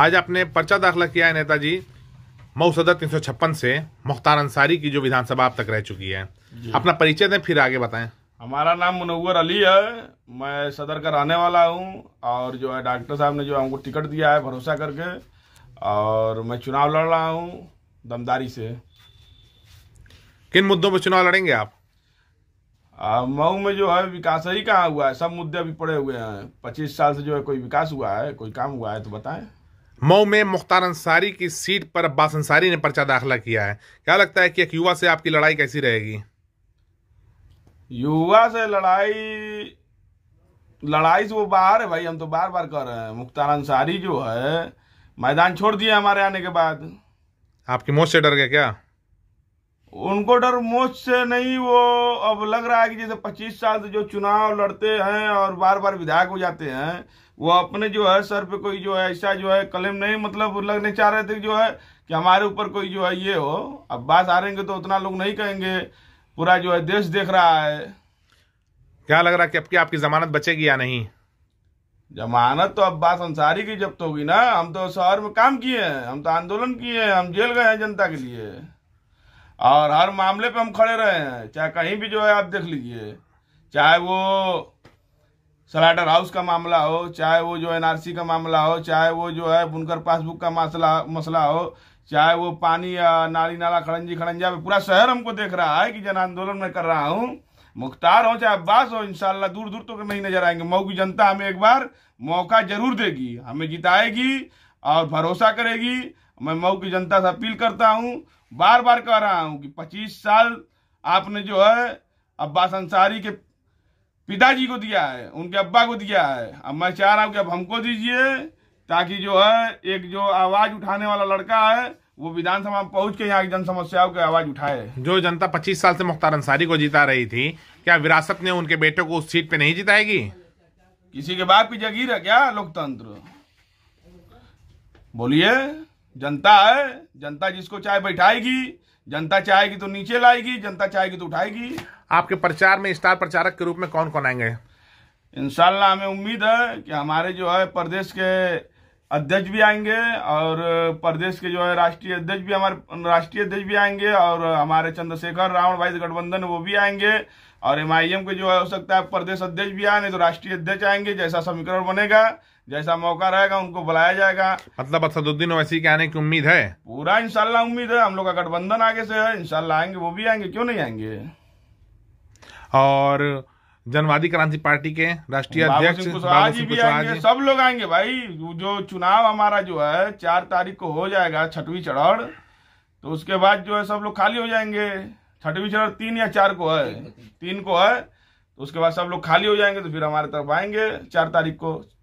आज आपने पर्चा दाखिला किया है नेताजी मऊ सदर तीन से मुख्तार अंसारी की जो विधानसभा अब तक रह चुकी है अपना परिचय दें फिर आगे बताएं हमारा नाम मुनवर अली है मैं सदर का रहने वाला हूँ और जो है डॉक्टर साहब ने जो हमको टिकट दिया है भरोसा करके और मैं चुनाव लड़ रहा हूँ दमदारी से किन मुद्दों पर चुनाव लड़ेंगे आप मऊ में जो है विकास ही कहाँ हुआ है सब मुद्दे अभी पड़े हुए हैं पच्चीस साल से जो है कोई विकास हुआ है कोई काम हुआ है तो बताएं मऊ में मुख्तार अंसारी की सीट पर अब्बास अंसारी ने पर्चा दाखिला किया है क्या लगता है कि एक युवा से आपकी लड़ाई कैसी रहेगी युवा से लड़ाई लड़ाई से वो बाहर है भाई हम तो बार बार कर रहे हैं मुख्तार अंसारी जो है मैदान छोड़ दिया हमारे आने के बाद आपकी मौत से डर गए क्या उनको डर मौत से नहीं वो अब लग रहा है कि जैसे 25 साल से जो चुनाव लड़ते हैं और बार बार विधायक हो जाते हैं वो अपने जो है सर पे कोई जो है ऐसा जो है क्लेम नहीं मतलब लगने चाह रहे थे जो है कि हमारे ऊपर कोई जो है ये हो अब बात आ रहेंगे तो उतना लोग नहीं कहेंगे पूरा जो है देश देख रहा है क्या लग रहा है कि अब की आपकी जमानत बचेगी या नहीं जमानत तो अब्बास अंसारी की जब्त होगी ना हम तो शहर में काम किए हैं हम तो आंदोलन किए हैं हम जेल गए हैं जनता के लिए और हर मामले पे हम खड़े रहे हैं चाहे कहीं भी जो है आप देख लीजिए चाहे वो सलाटर हाउस का मामला हो चाहे वो जो एनआरसी का मामला हो चाहे वो जो है बुनकर पासबुक का मसला मसला हो चाहे वो पानी नाली नाला खड़ंजी खड़ंजा पूरा शहर हमको देख रहा है कि जन आंदोलन में कर रहा हूँ मुख्तार हो चाहे अब्बास हो इनशाला दूर दूर तो नहीं नजर आएंगे मऊ की जनता हमें एक बार मौका जरूर देगी हमें जिताएगी और भरोसा करेगी मैं मऊ की जनता से अपील करता हूँ बार बार कह रहा हूँ कि पच्चीस साल आपने जो है अब्बास अंसारी के पिताजी को दिया है उनके अब्बा को दिया है अब मैं चाह रहा हूँ कि अब हमको दीजिए ताकि जो है एक जो आवाज उठाने वाला लड़का है वो विधानसभा में पहुंच के यहाँ की जन समस्याओं की आवाज उठाए जो जनता 25 साल से मुख्तार अंसारी को जिता रही थी क्या विरासत ने उनके बेटे को उस सीट पे नहीं जिताएगी किसी के बाप की जगीर है क्या लोकतंत्र बोलिए जनता है जनता जिसको चाहे बैठाएगी जनता चाहेगी तो नीचे लाएगी जनता चाहेगी तो उठाएगी आपके प्रचार में स्टार प्रचारक के रूप में कौन कौन आएंगे इंशाल्लाह हमें उम्मीद है कि हमारे जो है प्रदेश के अध्यक्ष भी आएंगे और प्रदेश के जो है राष्ट्रीय अध्यक्ष भी हमारे राष्ट्रीय अध्यक्ष भी आएंगे और हमारे चंद्रशेखर रावण भाई गठबंधन वो भी आएंगे और एम के जो है हो सकता है प्रदेश अध्यक्ष भी आए नहीं तो राष्ट्रीय अध्यक्ष आएंगे जैसा समीकरण बनेगा जैसा मौका रहेगा उनको बुलाया जाएगा मतलब असदुद्दीन ओवैसी के आने की उम्मीद है पूरा इनशाला उम्मीद है हम लोग का गठबंधन आगे से है इनशाला आएंगे वो भी आएंगे क्यों नहीं आएंगे और जनवादी क्रांति पार्टी के राष्ट्रीय अध्यक्ष आज भी आएंगे सब लोग आएंगे भाई जो चुनाव हमारा जो है चार तारीख को हो जाएगा छठवी चढ़ तो उसके बाद जो है सब लोग खाली हो जाएंगे छठवी चढ़ तीन या चार को है तीन को है तो उसके बाद सब लोग खाली हो जाएंगे तो फिर हमारे तरफ आएंगे चार तारीख को